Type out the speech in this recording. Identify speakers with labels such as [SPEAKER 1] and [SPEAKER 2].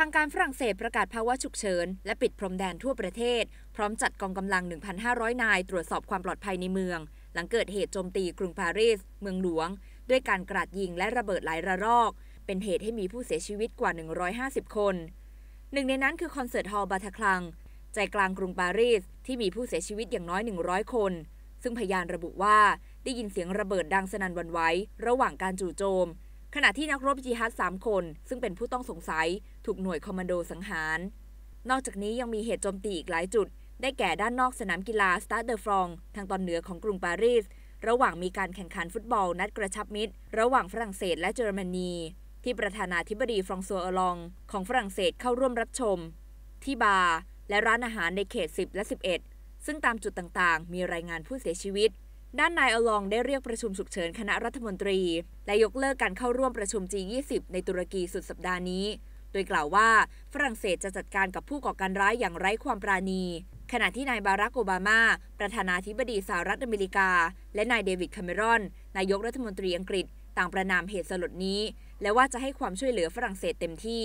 [SPEAKER 1] ทางการฝรั่งเศสประกาศภาวะฉุกเฉินและปิดพรมแดนทั่วประเทศ พร้อมจัดกองกำลัง 1,500 นาย ตรวจสอบความปลอดภัยในเมือง หลังเกิดเหตุโจมตีกรุงปารีสเมืองหลวง ด้วยการกราดยิงและระเบิดหลายระลอก เป็นเหตุให้มีผู้เสียชีวิตกว่า 150 คน หนึ่งในนั้นคือคอนเสิร์ตฮอลล์บาทคลัง ใจกลางกรุงปารีสที่มีผู้เสียชีวิตอย่างน้อย 100 คน ซึ่งพยานระบุว่าได้ยินเสียงระเบิดดังสนั่นวันไหวระหว่างการจู่โจมขณะที่นักรบจีฮัด3คน ซึ่งเป็นผู้ต้องสงสัยถูกหน่วยคอมมานโดสังหาร นอกจากนี้ยังมีเหตุโจมตีอีกหลายจุด ได้แก่ด้านนอกสนามกีฬาสตาร์เดอร์ฟรอง ทางตอนเหนือของกรุงปารีส ระหว่างมีการแข่งขันฟุตบอล นัดกระชับมิตร ระหว่างฝรั่งเศสและเยอรมนี ที่ประธานาธิบดีฟรองซัวอลองของฝรั่งเศสเข้าร่วมรับชม ที่บาร์และร้านอาหารในเขต 10และ11 ซึ่งตามจุดต่างๆ มีรายงานผู้เสียชีวิตด้านนายอลองได้เรียกประชุมฉุกเฉินคณะรัฐมนตรี และยกเลิกการเข้าร่วมประชุม G20 ในตุรกีสุดสัปดาห์นี้ โดยกล่าวว่าฝรั่งเศสจะจัดการกับผู้ก่อการร้ายอย่างไร้ความปราณี ขณะที่นายบารักโอบามา ประธานาธิบดีสหรัฐอเมริกา และนายเดวิดคาเมรอน นายกรัฐมนตรีอังกฤษต่างประนามเหตุสลดนี้ และว่าจะให้ความช่วยเหลือฝรั่งเศสเต็มที่